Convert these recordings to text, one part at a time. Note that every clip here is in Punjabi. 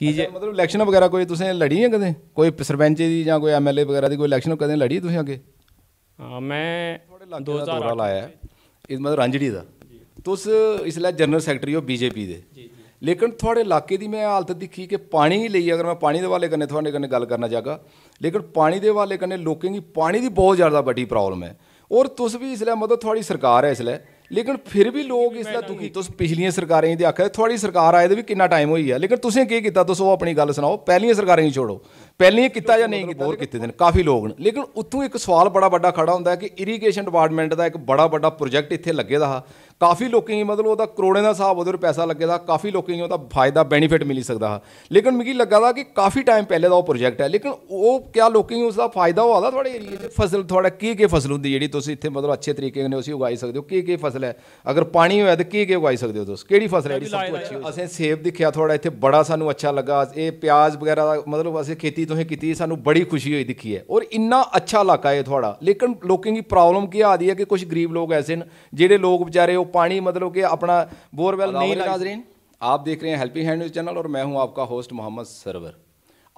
ਕੀ ਜੇ ਮਤਲਬ ਇਲੈਕਸ਼ਨ ਵਗੈਰਾ ਕੋਈ ਤੁਸੀਂ ਲੜੀ ਹੈ ਕਦੇ ਕੋਈ ਸਰਪੰਚ ਦੀ ਜਾਂ ਕੋਈ ਐਮਐਲਏ ਵਗੈਰਾ ਦੀ ਕੋਈ ਇਲੈਕਸ਼ਨ ਕਦੇ ਲੜੀ ਤੁਸੀਂ ਅੱਗੇ ਮੈਂ 2000 ਲਾਇਆ ਇਸ ਮਤਲਬ ਰਾਂਝੜੀ ਦਾ ਤੁਸ ਇਸ ਲਈ ਜਨਰਲ ਸੈਕਟਰੀ ਹੋ ਬੀਜੇਪੀ ਦੇ ਲੇਕਿਨ ਤੁਹਾਡੇ ਇਲਾਕੇ ਦੀ ਮੈਂ ਹਾਲਤ ਦੇਖੀ ਕਿ ਪਾਣੀ ਲਈ ਅਗਰ ਮੈਂ ਪਾਣੀ ਦੇ ਵਾਲੇ ਕਰਨੇ ਤੁਹਾਡੇ ਕਰਨੇ ਗੱਲ ਕਰਨਾ ਜਾਗਾ ਲੇਕਿਨ ਪਾਣੀ ਦੇ ਵਾਲੇ ਕਰਨੇ ਲੋਕਾਂ ਦੀ ਪਾਣੀ ਦੀ ਬਹੁਤ ਜ਼ਿਆਦਾ ਵੱਡੀ ਪ੍ਰੋਬਲਮ ਹੈ ਔਰ ਤੁਸ ਵੀ ਇਸ ਲਈ ਮਤਲਬ ਤੁਹਾਡੀ ਸਰਕਾਰ ਹੈ ਇਸ ਲਈ ਲੇਕਿਨ ਫਿਰ ਵੀ ਲੋਕ ਇਸ ਦਾ ਦੁਖੀ ਤੁਸੀਂ ਪਿਛਲੀਆਂ ਸਰਕਾਰਾਂ ਦੇ ਆਖਿਆ ਤੁਹਾਡੀ ਸਰਕਾਰ ਆਏ ਦੇ ਵੀ ਕਿੰਨਾ ਟਾਈਮ ਹੋਈ ਆ ਲੇਕਿਨ ਤੁਸੀਂ ਕੀ ਕੀਤਾ ਤੁਸੀਂ ਉਹ ਆਪਣੀ ਗੱਲ ਸੁਣਾਓ ਪਹਿਲੀਆਂ ਸਰਕਾਰਾਂ ਹੀ ਛੋੜੋ ਪਹਿਲੀਆਂ ਕੀਤਾ ਜਾਂ ਨਹੀਂ ਕੀਤਾ ਹੋਰ ਕਿਤੇ ਦਿਨ ਕਾਫੀ ਲੋਕ ਨੇ ਲੇਕਿਨ ਉੱਥੋਂ ਇੱਕ ਸਵਾਲ ਬੜਾ ਵੱਡਾ ਖੜਾ ਹੁੰਦਾ ਕਿ ਇਰੀਗੇਸ਼ਨ ਡਿਪਾਰਟਮੈਂਟ ਦਾ ਇੱਕ ਬੜਾ ਵੱਡਾ ਪ੍ਰੋਜੈਕਟ ਇੱਥੇ ਲੱਗੇ ਦਾ ਹਾ ਕਾਫੀ ਲੋਕਾਂ ਨੂੰ ਮਤਲਬ ਉਹਦਾ ਕਰੋੜਾਂ ਦਾ ਹਿਸਾਬ ਉਹਦੇ ਉੱਪਰ ਪੈਸਾ ਲੱਗੇਦਾ ਕਾਫੀ ਲੋਕਾਂ ਨੂੰ ਉਹਦਾ ਫਾਇਦਾ ਬੈਨੀਫਿਟ ਮਿਲ ਸਕਦਾ ਹੈ ਲੇਕਿਨ ਮੈਨੂੰ ਲੱਗਾ ਦਾ ਕਿ ਕਾਫੀ ਟਾਈਮ ਪਹਿਲੇ ਦਾ ਉਹ ਪ੍ਰੋਜੈਕਟ ਹੈ ਲੇਕਿਨ ਉਹ ਕਿਆ ਲੋਕਾਂ ਨੂੰ ਉਸਦਾ ਫਾਇਦਾ ਹੋਵਾਦਾ ਤੁਹਾਡੇ ਏਰੀਆ ਦੇ ਫਸਲ ਤੁਹਾਡਾ ਕੀ ਕੀ ਫਸਲ ਹੁੰਦੀ ਜਿਹੜੀ ਤੁਸੀਂ ਇੱਥੇ ਮਤਲਬ ਅੱਛੇ ਤਰੀਕੇ ਨਾਲ ਉਸੇ ਉਗਾਈ ਸਕਦੇ ਹੋ ਕੀ ਕੀ ਫਸਲ ਹੈ ਅਗਰ ਪਾਣੀ ਹੋਇਆ ਤਾਂ ਕੀ ਕੀ ਉਗਾਈ ਸਕਦੇ ਹੋ ਤੁਸੀਂ ਕਿਹੜੀ ਫਸਲ ਹੈ ਜਿਹੜੀ ਸਭ ਤੋਂ ਅੱਛੀ ਹੋ ਅਸੀਂ ਸੇਬ ਦੇਖਿਆ ਤੁਹਾਡਾ ਇੱਥੇ ਬੜਾ ਸਾਨੂੰ ਅੱਛਾ ਲੱਗਾ ਇਹ ਪਿਆਜ਼ ਵਗੈਰਾ ਦਾ ਮਤਲਬ ਅਸੀਂ ਖੇਤੀ ਤੁਸੀਂ ਕੀਤੀ ਸਾਨੂੰ ਬੜੀ ਖੁਸ਼ੀ ਹੋਈ ਦਿੱਖੀ ਹੈ ਔਰ ਇੰਨਾ ਅੱਛਾ ਇਲਾਕਾ ਹੈ ਤੁਹਾਡਾ ਲੇਕਿਨ ਲੋਕਾਂ ਦੀ ਪ੍ਰੋਬਲਮ ਕੀ ਆਦੀ ਹੈ ਕਿ ਕੁਝ ਗਰੀਬ ਲੋਕ ਐਸੇ ਨੇ ਜਿਹੜੇ ਲੋਕ ਵਿਚਾਰੇ ਉਹ पानी मतलब कि अपना बोरवेल नहीं नाजरीन आप देख रहे हैं हेल्पिंग हैंड न्यूज़ चैनल और मैं हूं आपका होस्ट मोहम्मद सरवर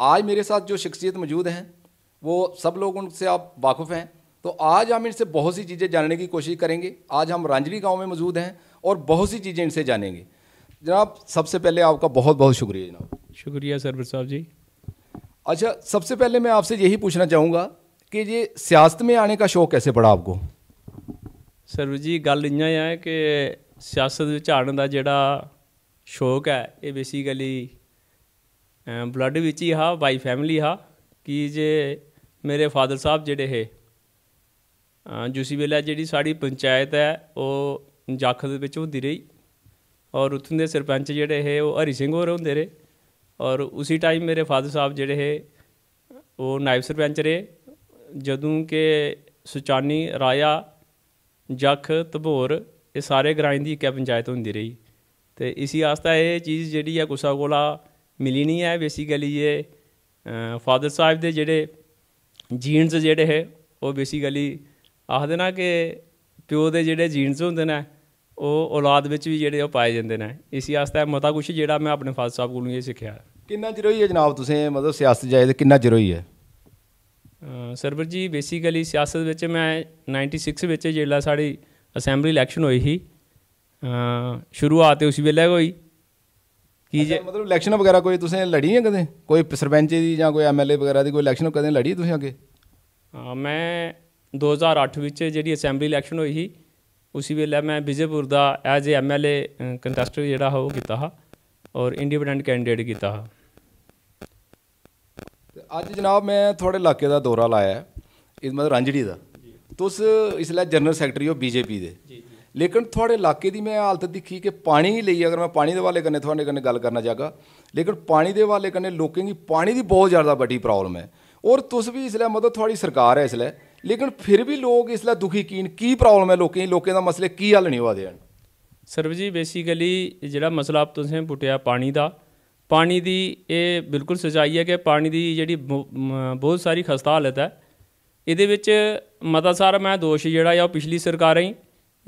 आज मेरे साथ जो शख्सियत मौजूद हैं वो सब लोग उनसे आप वाकिफ़ हैं तो आज हम इनसे बहुत सी चीज़ें जानने की कोशिश करेंगे आज हम रांझली गाँव में मौजूद हैं और बहुत सी चीज़ें इनसे जानेंगे जनाब सबसे पहले आपका बहुत बहुत शुक्रिया जनाब शुक्रिया सरवर साहब जी अच्छा सबसे पहले मैं आपसे यही पूछना चाहूँगा कि ये सियासत में आने का शौक़ कैसे पड़ा आपको ਸਰ ਜੀ ਗੱਲ ਇੰਨਾ ਹੈ ਕਿ ਸਿਆਸਤ ਵਿੱਚ ਆਣ ਦਾ ਜਿਹੜਾ ਸ਼ੌਕ ਹੈ ਇਹ ਬੇਸਿਕਲੀ ਬਲੱਡ ਵਿੱਚ ਹੀ ਆ ਬਾਈ ਫੈਮਿਲੀ ਆ ਕਿ ਜੇ ਮੇਰੇ ਫਾਦਰ ਸਾਹਿਬ ਜਿਹੜੇ ਹੈ ਜੁਸੀ ਵੇਲੇ ਜਿਹੜੀ ਸਾਡੀ ਪੰਚਾਇਤ ਹੈ ਉਹ ਜਾਖਲ ਦੇ ਵਿੱਚ ਹੁੰਦੀ ਰਹੀ ਔਰ ਉੱਥੋਂ ਦੇ ਸਰਪੰਚ ਜਿਹੜੇ ਹੈ ਉਹ ਹਰੀ ਸਿੰਘ ਹੋਰ ਹੁੰਦੇ ਰਹੇ ਔਰ ਉਸੇ ਟਾਈਮ ਮੇਰੇ ਫਾਦਰ ਸਾਹਿਬ ਜਿਹੜੇ ਹੈ ਉਹ ਨਾਇਬ ਸਰਪੰਚ ਰਹੇ ਜਦੋਂ ਕਿ ਸੁਚਾਨੀ ਰਾਇਆ ਜੱਖ ਤਬੋਰ ਇਹ ਸਾਰੇ ਗ੍ਰਾਂਜ ਦੀ ਇੱਕ ਪੰਚਾਇਤ ਹੁੰਦੀ ਰਹੀ ਤੇ ਇਸੇ ਆਸਤਾ ਇਹ ਚੀਜ਼ ਜਿਹੜੀ ਆ ਗੁਸਾ ਕੋਲਾ ਮਿਲੀ ਨਹੀਂ ਹੈ ਬੇਸਿਕਲੀ ਇਹ ਫਾਦਰ ਸਾਹਿਬ ਦੇ ਜਿਹੜੇ ਜੀਨਸ ਜਿਹੜੇ ਹੈ ਉਹ ਬੇਸਿਕਲੀ ਆਖਦੇ ਨਾ ਕਿ ਪਿਓ ਦੇ ਜਿਹੜੇ ਜੀਨਸ ਹੁੰਦੇ ਨੇ ਉਹ ਔਲਾਦ ਵਿੱਚ ਵੀ ਜਿਹੜੇ ਉਹ ਪਾਏ ਜਾਂਦੇ ਨੇ ਇਸੇ ਆਸਤਾ ਮਤਾ ਕੁਛ ਜਿਹੜਾ ਮੈਂ ਆਪਣੇ ਫਾਦਰ ਸਾਹਿਬ ਕੋਲੋਂ ਇਹ ਸਿੱਖਿਆ ਕਿੰਨਾ ਚਿਰ ਹੋਈ ਹੈ ਜਨਾਬ ਤੁਸੀਂ ਮਤਲਬ ਸਿਆਸਤ ਜਾਇਦ ਕਿੰਨਾ ਚਿਰ ਹੋਈ ਹੈ ਸਰਵਰ ਜੀ ਬੇਸਿਕਲੀ ਸਿਆਸਤ ਵਿੱਚ ਮੈਂ 96 ਵਿੱਚ ਜਿਹੜਾ ਸਾਡੀ ਅਸੈਂਬਲੀ ਇਲੈਕਸ਼ਨ ਹੋਈ ਸੀ ਸ਼ੁਰੂਆਤ ਉਸ ਵੇਲੇ ਹੋਈ ਕੀ ਜੇ ਮਤਲਬ ਇਲੈਕਸ਼ਨ ਵਗੈਰਾ ਕੋਈ ਤੁਸੀਂ ਲੜੀ ਹੈ ਕਦੇ ਕੋਈ ਸਰਪੰਚ ਦੀ ਜਾਂ ਕੋਈ ਐਮਐਲਏ ਵਗੈਰਾ ਦੀ ਕੋਈ ਇਲੈਕਸ਼ਨ ਕਦੇ ਲੜੀ ਤੁਸੀਂ ਅੱਗੇ ਮੈਂ 2008 ਵਿੱਚ ਜਿਹੜੀ ਅਸੈਂਬਲੀ ਇਲੈਕਸ਼ਨ ਹੋਈ ਸੀ ਉਸੇ ਵੇਲੇ ਮੈਂ ਵਿਜੇਪੁਰ ਦਾ ਐਜ਼ ਐਮਐਲਏ ਕੰਟੈਸਟ ਜਿਹੜਾ ਹੋ ਕੀਤਾ ਹਾਂ ਔਰ ਇੰਡੀਪੈਂਡੈਂਟ ਕੈਂਡੀਡੇਟ ਕੀਤਾ ਹਾਂ ਅੱਜ ਜਨਾਬ ਮੈਂ ਤੁਹਾਡੇ ਇਲਾਕੇ ਦਾ ਦੌਰਾ ਲਾਇਆ ਹੈ ਇਸ ਮਤਲਬ ਰਾਂਝੜੀ ਦਾ ਤੁਸ ਇਸ ਲਈ ਜਨਰਲ ਸੈਕਟਰੀ ਹੋ ਬੀਜੇਪੀ ਦੇ ਜੀ ਜੀ ਲੇਕਿਨ ਤੁਹਾਡੇ ਇਲਾਕੇ ਦੀ ਮੈਂ ਹਾਲਤ ਦੇਖੀ ਕਿ ਪਾਣੀ ਲਈ ਅਗਰ ਮੈਂ ਪਾਣੀ ਦੇ ਵਾਲੇ ਕਰਨੇ ਤੁਹਾਡੇ ਕਰਨੇ ਗੱਲ ਕਰਨਾ ਜਾਗਾ ਲੇਕਿਨ ਪਾਣੀ ਦੇ ਵਾਲੇ ਕਰਨੇ ਲੋਕਾਂ ਦੀ ਪਾਣੀ ਦੀ ਬਹੁਤ ਜ਼ਿਆਦਾ ਵੱਡੀ ਪ੍ਰੋਬਲਮ ਹੈ ਔਰ ਤੁਸ ਵੀ ਇਸ ਲਈ ਮਦਦ ਤੁਹਾਡੀ ਸਰਕਾਰ ਹੈ ਇਸ ਲਈ ਲੇਕਿਨ ਫਿਰ ਵੀ ਲੋਕ ਇਸ ਲਈ ਦੁਖੀ ਕੀਨ ਕੀ ਪ੍ਰੋਬਲਮ ਹੈ ਲੋਕਾਂ ਦੀ ਲੋਕਾਂ ਦਾ ਮਸਲੇ ਕੀ ਹੱਲ ਨਹੀਂ ਹੋਵਾ ਦੇਣ ਸਰਵਜੀ ਬੇਸਿਕਲੀ ਜਿਹੜਾ ਮਸਲਾ ਤੁਸੀਂ ਪੁੱਟਿਆ ਪਾਣੀ ਦਾ ਪਾਣੀ ਦੀ ਇਹ ਬਿਲਕੁਲ ਸਚਾਈ ਹੈ ਕਿ ਪਾਣੀ ਦੀ ਜਿਹੜੀ ਬਹੁਤ ਸਾਰੀ ਖਸਤਾ ਹਾਲਤ ਹੈ ਇਹਦੇ ਵਿੱਚ ਮਤਾ ਸਾਰਾ ਮੈਂ ਦੋਸ਼ ਜਿਹੜਾ ਆ ਉਹ ਪਿਛਲੀ ਸਰਕਾਰਾਂ ਹੀ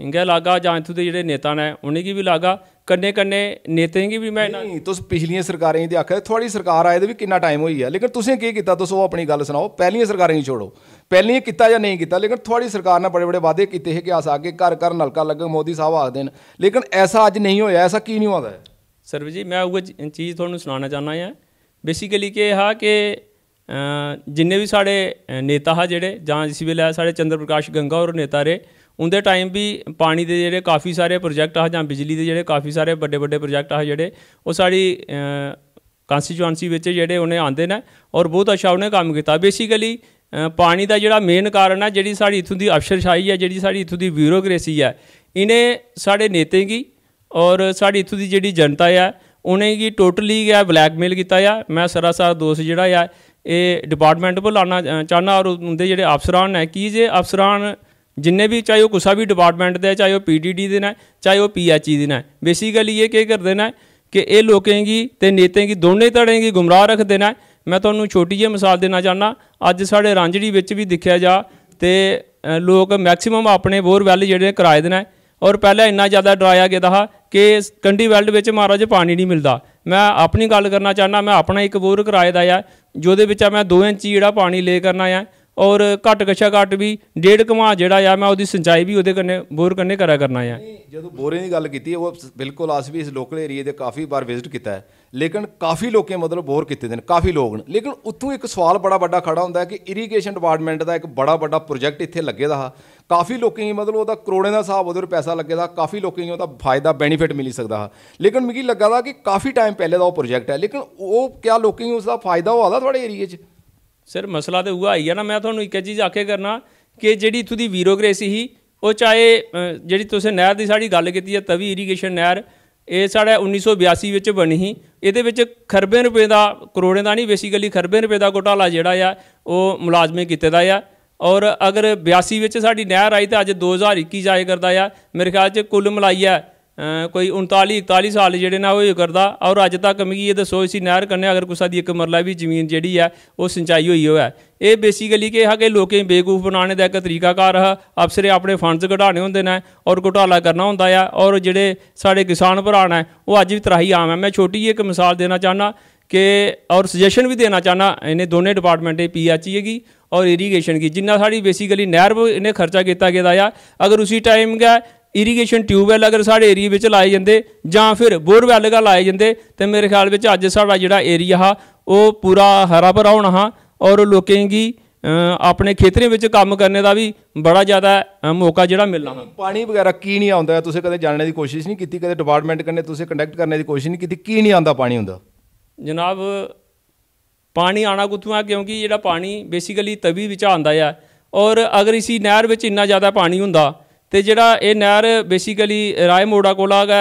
ਇੰਗੇ ਲਾਗਾ ਜਾਂ ਇਥੋਂ ਦੇ ਜਿਹੜੇ ਨੇਤਾ ਨੇ ਉਹਨੇ ਕੀ ਵੀ ਲਾਗਾ ਕੰਨੇ ਕੰਨੇ ਨੇਤੇ ਕੀ ਵੀ ਮੈਂ ਨਹੀਂ ਤੁਸੀਂ ਪਿਛਲੀਆਂ ਸਰਕਾਰਾਂ ਦੀ ਆਖਿਆ ਤੁਹਾਡੀ ਸਰਕਾਰ ਆਏ ਦੇ ਵੀ ਕਿੰਨਾ ਟਾਈਮ ਹੋਈ ਆ ਲੇਕਿਨ ਤੁਸੀਂ ਕੀ ਕੀਤਾ ਤੁਸੀਂ ਉਹ ਆਪਣੀ ਗੱਲ ਸੁਣਾਓ ਪਹਿਲੀਆਂ ਸਰਕਾਰਾਂ ਹੀ ਛੋੜੋ ਪਹਿਲੀਆਂ ਕੀਤਾ ਜਾਂ ਨਹੀਂ ਕੀਤਾ ਲੇਕਿਨ ਤੁਹਾਡੀ ਸਰਕਾਰ ਨੇ ਬੜੇ ਬੜੇ ਵਾਅਦੇ ਕੀਤੇ ਹੈ ਕਿ ਆਸ ਆ ਕੇ ਘਰ ਘਰ ਨਲਕਾ ਲੱਗੇ ਮੋਦੀ ਸਾਹਿਬ ਆਖਦੇ ਨੇ ਲੇਕਿਨ ਐਸਾ ਅੱਜ ਨਹੀਂ ਹੋਇਆ ਐਸਾ ਕੀ ਨਹੀਂ ਹੁੰਦਾ ਸਰਵ ਜੀ ਮੈਂ ਉਹ ਚੀਜ਼ ਤੁਹਾਨੂੰ ਸੁਣਾਉਣਾ ਚਾਹਨਾ ਆ ਬੇਸਿਕਲੀ ਕਿ ਇਹ ਆ ਕਿ ਜਿੰਨੇ ਵੀ ਸਾਡੇ ਨੇਤਾ ਹਾ ਜਿਹੜੇ ਜਾਂ ਜਿਸ ਵੇਲੇ ਸਾਡੇ ਚੰਦਰ ਪ੍ਰਕਾਸ਼ ਗੰਗਾ ਹੋਰ ਨੇਤਾ ਰੇ ਉਹਦੇ ਟਾਈਮ ਵੀ ਪਾਣੀ ਦੇ ਜਿਹੜੇ ਕਾਫੀ ਸਾਰੇ ਪ੍ਰੋਜੈਕਟ ਆ ਜਾਂ ਬਿਜਲੀ ਦੇ ਜਿਹੜੇ ਕਾਫੀ ਸਾਰੇ ਵੱਡੇ ਵੱਡੇ ਪ੍ਰੋਜੈਕਟ ਆ ਜਿਹੜੇ ਉਹ ਸਾਡੀ ਕਨਸਟੀਚੁਐਂਸੀ ਵਿੱਚ ਜਿਹੜੇ ਉਹਨੇ ਆਂਦੇ ਨੇ ਔਰ ਬਹੁਤ ਅੱਛਾ ਉਹਨੇ ਕੰਮ ਕੀਤਾ ਬੇਸਿਕਲੀ ਪਾਣੀ ਦਾ ਜਿਹੜਾ ਮੇਨ ਕਾਰਨ ਆ ਜਿਹੜੀ ਸਾਡੀ ਇਥੋਂ ਦੀ ਅਫਸਰਸ਼ਾਹੀ ਆ ਜਿਹੜੀ ਸਾਡੀ ਇਥੋਂ ਦੀ ਬਿਊਰੋਕ੍ਰੇਸੀ ਆ ਇਹਨੇ ਸਾਡੇ ਨੇਤੇ ਕੀ ਔਰ ਸਾਡੀ ਇਥੋਂ ਦੀ ਜਿਹੜੀ ਜਨਤਾ ਆ ਉਹਨੇ ਕੀ ਟੋਟਲੀ ਗਿਆ ਬਲੈਕਮੇਲ ਕੀਤਾ ਆ ਮੈਂ ਸਰਾਸਰ ਦੋਸ ਜਿਹੜਾ ਆ ਇਹ ਡਿਪਾਰਟਮੈਂਟ ਕੋਲ ਆਣਾ ਚਾਹਨਾ ਔਰ ਉਹਦੇ ਜਿਹੜੇ ਅਫਸਰਾਂ ਨੇ ਕੀ ਜੇ ਅਫਸਰਾਂ ਜਿੰਨੇ ਵੀ ਚਾਹੇ ਉਹ ਕੋਸਾ ਵੀ ਡਿਪਾਰਟਮੈਂਟ ਦੇ ਚਾਹੇ ਉਹ ਪੀਡੀਡੀ ਦੇ ਨਾ ਚਾਹੇ ਉਹ ਪੀਐਚਈ e ਦੇ ਨਾ ਬੇਸਿਕਲੀ ਇਹ ਕੀ ਕਰਦੇ ਨੇ ਕਿ ਇਹ ਲੋਕਾਂ ਦੀ ਤੇ ਨੇਤਾਂ ਦੀ ਦੋਨੇ ਧੜੇ ਦੀ ਗੁੰਮਰਾਹ ਰੱਖ ਦੇਣਾ ਮੈਂ ਤੁਹਾਨੂੰ ਛੋਟੀ ਜਿਹੀ ਮਿਸਾਲ ਦੇਣਾ ਚਾਹਨਾ ਅੱਜ ਸਾਡੇ ਰਾਂਝੜੀ ਵਿੱਚ ਵੀ ਦੇਖਿਆ ਜਾ ਤੇ ਲੋਕ ਮੈਕਸਿਮਮ ਆਪਣੇ ਬੋਰ ਵੈਲ ਜਿਹੜੇ ਕਿਰਾਏ ਦੇ ਨੇ ਔਰ ਪਹਿਲਾਂ ਇੰਨਾ ਜ਼ਿਆਦਾ ਡਰਾਇਆ ਗਿਆ ਦਾ ਕਿ ਕੰਡੀ ਵੈਲਡ ਵਿੱਚ ਮਹਾਰਾਜ ਪਾਣੀ ਨਹੀਂ ਮਿਲਦਾ ਮੈਂ ਆਪਣੀ ਗੱਲ ਕਰਨਾ ਚਾਹਨਾ ਮੈਂ ਆਪਣਾ ਇੱਕ ਬੋਰ ਕਿਰਾਏ ਦਾ ਆ ਜਿਹਦੇ ਵਿੱਚ ਮੈਂ 2 ਇੰਚੀ ਜਿਹੜਾ ਪਾਣੀ ਲੈ ਕਰਨਾ ਆ ਔਰ ਘਟ ਕਛਾ ਘਟ ਵੀ ਡੇਢ ਕਮਾ ਜਿਹੜਾ ਆ ਮੈਂ ਉਹਦੀ ਸਿੰਚਾਈ ਵੀ ਉਹਦੇ ਕੰਨੇ ਬੋਰ ਕੰਨੇ ਕਰਾ ਕਰਨਾ ਆ ਜਦੋਂ ਬੋਰੇ ਦੀ ਗੱਲ ਕੀਤੀ ਉਹ ਬਿਲਕੁਲ ਆਸ ਵੀ ਇਸ ਲੋਕਲ ਏਰੀਆ ਦੇ ਕਾਫੀ ਵਾਰ ਵਿਜ਼ਿਟ ਕੀਤਾ ਹੈ ਲੇਕਿਨ ਕਾਫੀ ਲੋਕੇ ਮਤਲਬ ਬੋਰ ਕੀਤੇ ਦਿਨ ਕਾਫੀ ਲੋਕ ਨੇ ਲੇਕਿਨ ਉੱਥੋਂ ਇੱਕ ਸਵਾਲ ਬੜਾ ਵੱਡਾ ਖੜਾ ਹੁੰਦਾ ਹੈ ਕਿ ਇਰੀਗੇਸ਼ਨ ਡਿਪਾਰਟਮੈਂਟ ਦਾ ਇੱਕ ਬੜਾ ਵੱਡਾ ਪ੍ਰੋਜੈਕਟ ਇੱਥੇ ਲੱਗੇ ਦਾ ਹਾ ਕਾਫੀ ਲੋਕੇ ਹੀ ਮਤਲਬ ਉਹਦਾ ਕਰੋੜੇ ਦਾ ਹਿਸਾਬ ਉਹਦੇ ਪੈਸਾ ਲੱਗੇ ਦਾ ਕਾਫੀ ਲੋਕੇ ਹੀ ਉਹਦਾ ਫਾਇਦਾ ਬੈਨੀਫਿਟ ਮਿਲ ਸਕਦਾ ਹਾ ਲੇਕਿਨ ਮੈਨੂੰ ਲੱਗਾ ਦਾ ਕਿ ਕਾਫੀ ਟਾਈਮ ਪਹਿਲੇ ਦਾ ਉਹ ਪ੍ਰੋਜੈਕਟ ਹੈ ਲੇਕਿਨ ਉਹ ਕਿਆ ਲੋਕੇ ਹੀ ਉਸ ਦਾ ਫਾਇਦਾ ਹੋਆ ਦਾ ਤੁਹਾਡੇ ਏਰੀਆ 'ਚ ਸਿਰ ਮਸਲਾ ਤੇ ਉਹ ਆਈ ਆ ਨਾ ਮੈਂ ਤੁਹਾਨੂੰ ਇੱਕ ਚੀਜ਼ ਆਖੇ ਕਰਨਾ ਕਿ ਜਿਹੜੀ ਇਥੋਂ ਦੀ ਵੀਰੋਗ੍ਰੇਸੀ ਹੀ ਉਹ ਚਾਹੇ ਜਿਹੜੀ ਤੁਸੀਂ ਨਹਿਰ ਦੀ ਸਾਡੀ ਗੱਲ ਕੀਤੀ ਹੈ ਤਵੀ ਇਰੀਗੇਸ਼ਨ ਨਹਿਰ ਇਹ ਸਾਡਾ 1982 ਵਿੱਚ ਬਣੀ ਸੀ ਇਹਦੇ ਵਿੱਚ ਖਰਬੇ ਰੁਪਏ ਦਾ ਕਰੋੜਾਂ ਦਾ ਨਹੀਂ ਬੇਸਿਕਲੀ ਖਰਬੇ ਰੁਪਏ ਦਾ ਘੋਟਾਲਾ ਜਿਹੜਾ ਆ ਉਹ ਮੁਲਾਜ਼ਮੇ ਕੀਤੇ ਦਾ ਆ ਔਰ ਅਗਰ 82 ਵਿੱਚ ਸਾਡੀ ਨਹਿਰ ਆਈ ਤਾਂ ਅੱਜ 2021 ਜਾਏ ਕਰਦਾ ਆ ਮੇਰੇ ਖਿਆਲ 'ਚ ਕੁੱਲ ਮਲਾਈਆ ਕੋਈ 39 41 ਸਾਲ ਜਿਹੜੇ ਨਾ ਹੋਏ ਕਰਦਾ ਔਰ ਅੱਜ ਤੱਕ ਕੀ ਇਹ ਦੱਸੋ ਸੀ ਨਹਿਰ ਕੰਨੇ ਅਗਰ ਕੁਸਾ ਦੀ ਇੱਕ ਮਰਲਾ ਵੀ ਜ਼ਮੀਨ ਜਿਹੜੀ ਆ ਉਹ ਸਿੰਚਾਈ ਹੋਈ ਹੋਇਆ ਇਹ ਬੇਸਿਕਲੀ ਕਿ ਹੈ ਕਿ ਲੋਕੇ ਬੇਗੂਫ ਬਣਾਉਣ ਦਾ ਇੱਕ ਕਰ ਰਹਾ ਅਫਸਰੇ ਆਪਣੇ ਫੰਡਸ ਘਟਾਣੇ ਹੁੰਦੇ ਨੇ ਔਰ ਘਟਾਲਾ ਕਰਨਾ ਹੁੰਦਾ ਆ ਔਰ ਜਿਹੜੇ ਸਾਡੇ ਕਿਸਾਨ ਭਰਾ ਨੇ ਉਹ ਅੱਜ ਵੀ ਤਰਾਹੀ ਆਮ ਹੈ ਮੈਂ ਛੋਟੀ ਇੱਕ ਮਿਸਾਲ ਦੇਣਾ ਚਾਹਨਾ ਕਿ ਔਰ ਸੁਜੈਸ਼ਨ ਵੀ ਦੇਣਾ ਚਾਹਨਾ ਇਹਨੇ ਦੋਨੇ ਡਿਪਾਰਟਮੈਂਟ ਦੇ ਪੀਐਚਈ ਹੈਗੀ ਔਰ ਇਰੀਗੇਸ਼ਨ ਕੀ ਜਿੰਨਾ ਸਾਡੀ ਬੇਸਿਕਲੀ ਨਹਿਰ ਇਹਨੇ ਖਰਚਾ ਕੀਤਾ ਗਿਆ ਆ ਅਗਰ ਉਸੇ ਟਾਈਮ ਗਿਆ ਇਰੀਗੇਸ਼ਨ ਟਿਊਬਵੈਲ ਅਗਰ ਸਾਡੇ ਏਰੀਆ ਵਿੱਚ ਲਾਏ ਜਾਂਦੇ ਜਾਂ ਫਿਰ ਬੋਰਵੈਲ ਅਗਰ ਲਾਏ ਜਾਂਦੇ ਤੇ ਮੇਰੇ ਖਿਆਲ ਵਿੱਚ ਅੱਜ ਸਾਡਾ ਜਿਹੜਾ ਏਰੀਆ ਹਾ ਉਹ ਪੂਰਾ ਹਰਾ ਭਰਾ ਹੋਣਾ ਹਾ ਔਰ ਲੋਕਾਂ ਦੀ ਆਪਣੇ ਖੇਤਰੀ ਵਿੱਚ ਕੰਮ ਕਰਨ ਦਾ ਵੀ ਬੜਾ ਜ਼ਿਆਦਾ ਮੌਕਾ ਜਿਹੜਾ ਮਿਲਣਾ ਹਾ ਪਾਣੀ ਵਗੈਰਾ ਕੀ ਨਹੀਂ ਆਉਂਦਾ ਤੁਸੀਂ ਕਦੇ ਜਾਣਨ ਦੀ ਕੋਸ਼ਿਸ਼ ਨਹੀਂ ਕੀਤੀ ਕਦੇ ਡਿਪਾਰਟਮੈਂਟ ਕਰਨੇ ਤੁਸੀਂ ਕੰਟੈਕਟ ਕਰਨੇ ਦੀ ਕੋਸ਼ਿਸ਼ ਨਹੀਂ ਕੀਤੀ ਕੀ ਨਹੀਂ ਆਉਂਦਾ ਪਾਣੀ ਹੁੰਦਾ ਜਨਾਬ ਪਾਣੀ ਆਣਾ ਕੁੱਥੋਂ ਆ ਕਿਉਂਕਿ ਜਿਹੜਾ ਪਾਣੀ ਬੇਸਿਕਲੀ ਤਵੀ ਵਿੱਚ ਆਉਂਦਾ ਆ ਔਰ ਅਗਰ ਇਸੀ ਨਹਿਰ ਵਿੱਚ ਇੰਨਾ ਜ਼ਿਆਦਾ ਪਾਣੀ ਹੁੰਦਾ ਤੇ ਜਿਹੜਾ ਇਹ ਨਹਿਰ ਬੇਸਿਕਲੀ ਰਾਏ ਮੋੜਾ ਕੋਲ ਆਗਾ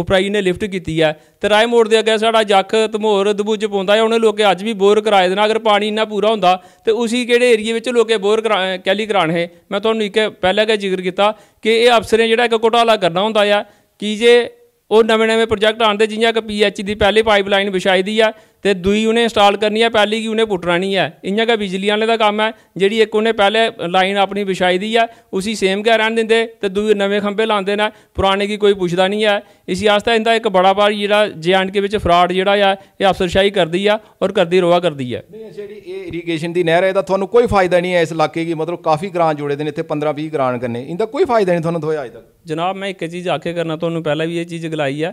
ਉਪਰਾਈ ਨੇ ਲਿਫਟ ਕੀਤੀ ਹੈ ਤੇ ਰਾਏ ਮੋੜ ਦੇ ਅੱਗੇ ਸਾਡਾ ਜੱਖ ਧਮੋਰ ਦਬੂਜ ਪੁੰਦਾ ਹੈ ਉਹਨੇ ਲੋਕੇ ਅੱਜ ਵੀ ਬੋਰ ਕਰਾਏ ਦੇਣਾ ਅਗਰ ਪਾਣੀ ਇੰਨਾ ਪੂਰਾ ਹੁੰਦਾ ਤੇ ਉਸੇ ਕਿਹੜੇ ਏਰੀਏ ਵਿੱਚ ਲੋਕੇ ਬੋਰ ਕੈਲੀ ਕਰਾਣੇ ਮੈਂ ਤੁਹਾਨੂੰ ਇੱਕ ਪਹਿਲਾਂ ਕਿ ਜ਼ਿਕਰ ਕੀਤਾ ਕਿ ਇਹ ਅਫਸਰੇ ਜਿਹੜਾ ਇੱਕ ਘੋਟਾਲਾ ਕਰਨਾ ਹੁੰਦਾ ਆ ਕੀ ਜੇ ਉਹ ਨਵੇਂ ਨਵੇਂ ਪ੍ਰੋਜੈਕਟ ਆਣਦੇ ਜਿੰਨਾਂ ਕਿ ਪੀਐਚ ਦੀ ਪਹਿਲੇ ਪਾਈਪਲਾਈਨ ਵਿਛਾਈ ਦੀ ਆ ਤੇ ਦੂਈ ਉਹਨੇ ਇੰਸਟਾਲ ਕਰਨੀ ਹੈ ਪਹਿਲੀ ਕੀ ਉਹਨੇ ਪੁੱਟਰਾਣੀ ਹੈ ਇੰਜਾਂ ਕਾ ਬਿਜਲੀ ਵਾਲੇ ਦਾ ਕੰਮ ਹੈ ਜਿਹੜੀ ਇੱਕ ਉਹਨੇ ਪਹਿਲੇ ਲਾਈਨ ਆਪਣੀ ਵਿਛਾਈ ਦੀ ਹੈ ਉਸੇ ਸੇਮ ਕੇ ਰਹਿਣ ਦਿੰਦੇ ਤੇ ਦੂਈ ਨਵੇਂ ਖੰਭੇ ਲਾਉਂਦੇ ਨਾ ਪੁਰਾਣੇ ਕੀ ਕੋਈ ਪੁੱਛਦਾ ਨਹੀਂ ਹੈ ਇਸੇ ਆਸਤਾ ਇੰਦਾ ਇੱਕ ਬੜਾ ਬਾਰ ਜਿਹੜਾ ਕੇ ਵਿੱਚ ਫਰਾਡ ਜਿਹੜਾ ਆ ਇਹ ਅਫਸਰਸ਼ਾਹੀ ਕਰਦੀ ਆ ਔਰ ਕਰਦੀ ਰੋਆ ਕਰਦੀ ਹੈ ਨਹੀਂ ਜਿਹੜੀ ਇਹ ਇਰੀਗੇਸ਼ਨ ਦੀ ਨਹਿਰ ਹੈ ਇਹਦਾ ਤੁਹਾਨੂੰ ਕੋਈ ਫਾਇਦਾ ਨਹੀਂ ਹੈ ਇਸ ਇਲਾਕੇ ਕੀ ਮਤਲਬ ਕਾਫੀ ਗ੍ਰਾਂਟ ਜੋੜੇ ਦੇ ਨੇ ਇੱਥੇ 15 20 ਗ੍ਰਾਂਟ ਕਰਨੇ ਇੰਦਾ ਕੋਈ ਫਾਇਦਾ ਨਹੀਂ ਤੁਹਾਨੂੰ ਦੋਇਆ ਅਜ ਤੱਕ ਜਨਾਬ ਮੈਂ ਇੱਕ ਚੀਜ਼ ਆਖੇ ਕਰਨਾ ਤੁਹਾਨੂੰ ਪਹਿਲਾਂ ਵੀ ਇਹ ਚੀਜ਼ ਗਲਾਈ ਆ